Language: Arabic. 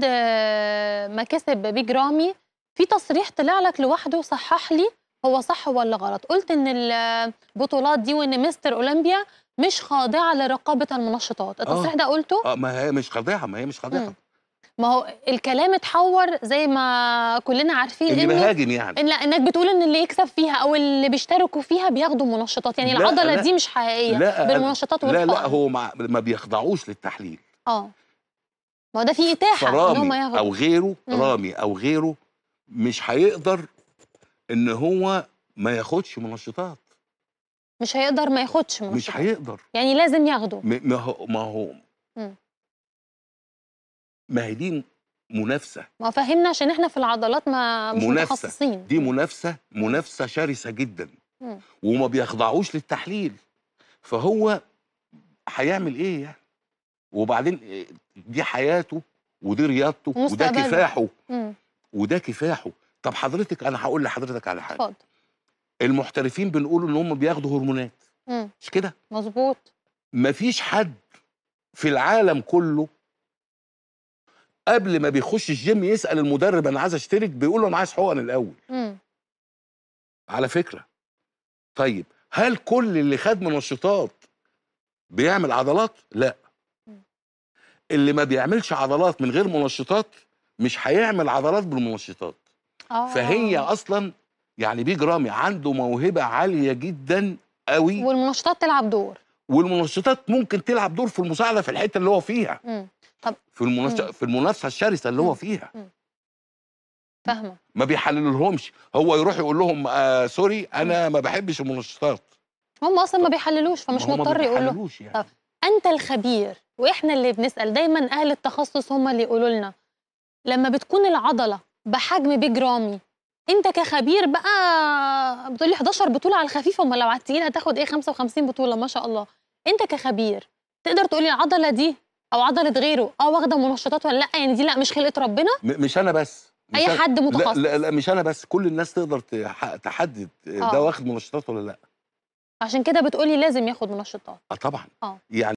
بعد آه، ما كسب بيج رامي في تصريح طلع لك لوحده صحح لي هو صح ولا غلط قلت ان البطولات آه، دي وان مستر اولمبيا مش خاضعه لرقابه المنشطات التصريح آه. ده قلته اه ما هي مش خاضعه ما هي مش خاضعه ما هو الكلام اتحور زي ما كلنا عارفين اللي بهاجم يعني إن لا انك بتقول ان اللي يكسب فيها او اللي بيشتركوا فيها بياخدوا منشطات يعني لا العضله لا دي مش حقيقيه لا بالمنشطات والحقن لا لا هو ما بيخضعوش للتحليل اه ما هو ده في اتاحه ان هم ياخدوا او غيره مم. رامي او غيره مش هيقدر ان هو ما ياخدش منشطات مش هيقدر ما ياخدش منشطات مش هيقدر يعني لازم ياخده ما هو ما هو ما هي دي منافسه ما فهمنا عشان احنا في العضلات ما مش منافسة. متخصصين دي منافسه منافسه شرسه جدا مم. وما بيخضعوش للتحليل فهو هيعمل ايه يعني وبعدين آه، دي حياته ودي رياضته وده كفاحه وده كفاحه طب حضرتك انا هقول لحضرتك على حاجه اتفضل المحترفين بنقول ان هم بياخدوا هرمونات مش كده مظبوط مفيش حد في العالم كله قبل ما بيخش الجيم يسال المدرب انا عايز اشترك بيقول له انا عايز حقن الاول مم. على فكره طيب هل كل اللي خد منشطات بيعمل عضلات لا اللي ما بيعملش عضلات من غير منشطات مش هيعمل عضلات بالمنشطات آه. فهي اصلا يعني بيج رامي عنده موهبه عاليه جدا قوي والمنشطات تلعب دور والمنشطات ممكن تلعب دور في المساعده في الحته اللي هو فيها مم. طب في المنافسه في المنافسه الشرسه اللي مم. هو فيها فاهمه ما بيحللهمش هو يروح يقول لهم آه سوري انا مم. ما بحبش المنشطات هم اصلا ما بيحللوش فمش مضطر يقول له يعني. طب انت الخبير واحنا اللي بنسال دايما اهل التخصص هم اللي يقولوا لنا لما بتكون العضله بحجم بجرامي انت كخبير بقى بتقول لي 11 بطوله على الخفيفه امال لو على التقيل هتاخد ايه 55 بطوله ما شاء الله انت كخبير تقدر تقول لي العضله دي او عضله غيره اه واخده منشطات ولا لا يعني دي لا مش خلقه ربنا مش انا بس مش اي حد متخصص لا, لا لا مش انا بس كل الناس تقدر تحدد ده آه. واخد منشطات ولا لا عشان كده بتقولي لازم ياخد منشطات اه طبعا اه يعني